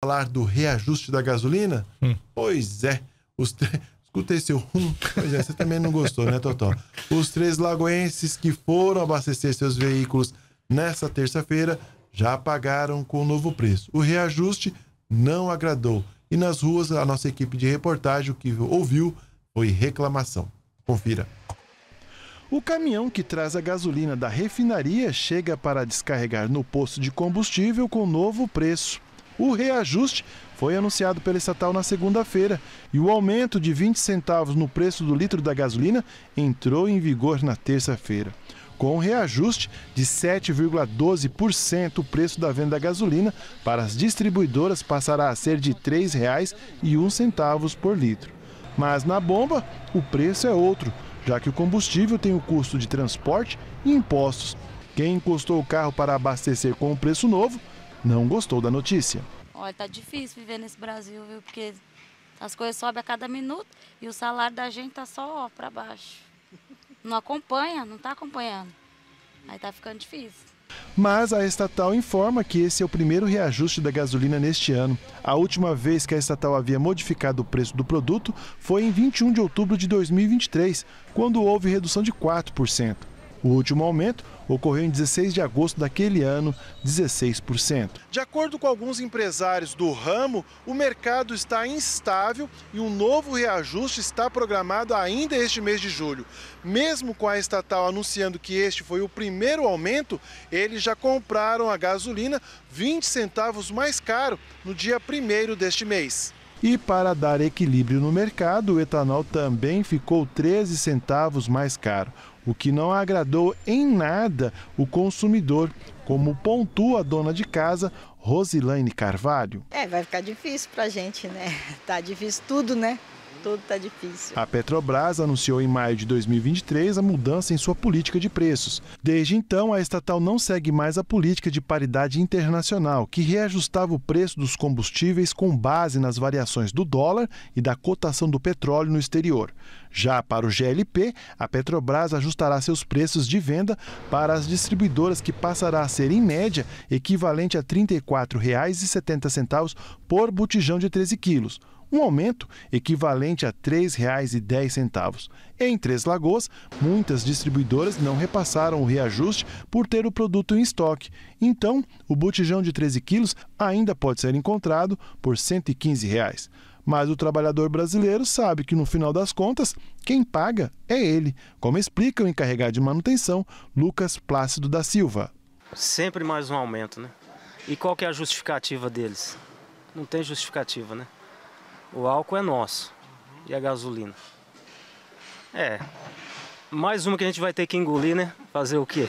falar do reajuste da gasolina? Hum. Pois é. Os tre... Escutei seu Pois é, você também não gostou, né, Totó? Os três lagoenses que foram abastecer seus veículos nessa terça-feira já pagaram com o novo preço. O reajuste não agradou. E nas ruas, a nossa equipe de reportagem, o que ouviu foi reclamação. Confira. O caminhão que traz a gasolina da refinaria chega para descarregar no posto de combustível com novo preço. O reajuste foi anunciado pela estatal na segunda-feira e o aumento de 20 centavos no preço do litro da gasolina entrou em vigor na terça-feira. Com um reajuste de 7,12%, o preço da venda da gasolina para as distribuidoras passará a ser de R$ 3,01 por litro. Mas na bomba, o preço é outro, já que o combustível tem o custo de transporte e impostos. Quem encostou o carro para abastecer com o preço novo não gostou da notícia. Olha, tá difícil viver nesse Brasil, viu? Porque as coisas sobem a cada minuto e o salário da gente tá só para baixo. Não acompanha, não tá acompanhando. Aí tá ficando difícil. Mas a estatal informa que esse é o primeiro reajuste da gasolina neste ano. A última vez que a estatal havia modificado o preço do produto foi em 21 de outubro de 2023, quando houve redução de 4%. O último aumento ocorreu em 16 de agosto daquele ano, 16%. De acordo com alguns empresários do ramo, o mercado está instável e um novo reajuste está programado ainda este mês de julho. Mesmo com a estatal anunciando que este foi o primeiro aumento, eles já compraram a gasolina 20 centavos mais caro no dia 1 deste mês. E para dar equilíbrio no mercado, o etanol também ficou 13 centavos mais caro, o que não agradou em nada o consumidor, como pontua a dona de casa, Rosilaine Carvalho. É, vai ficar difícil para a gente, né? Tá difícil tudo, né? tudo está difícil. A Petrobras anunciou em maio de 2023 a mudança em sua política de preços. Desde então, a estatal não segue mais a política de paridade internacional, que reajustava o preço dos combustíveis com base nas variações do dólar e da cotação do petróleo no exterior. Já para o GLP, a Petrobras ajustará seus preços de venda para as distribuidoras, que passará a ser, em média, equivalente a R$ 34,70 por botijão de 13 quilos um aumento equivalente a R$ 3,10. Em Três Lagoas, muitas distribuidoras não repassaram o reajuste por ter o produto em estoque. Então, o botijão de 13 quilos ainda pode ser encontrado por R$ 115. Reais. Mas o trabalhador brasileiro sabe que, no final das contas, quem paga é ele, como explica o encarregado de manutenção, Lucas Plácido da Silva. Sempre mais um aumento, né? E qual que é a justificativa deles? Não tem justificativa, né? O álcool é nosso e a gasolina. É, mais uma que a gente vai ter que engolir, né? Fazer o quê?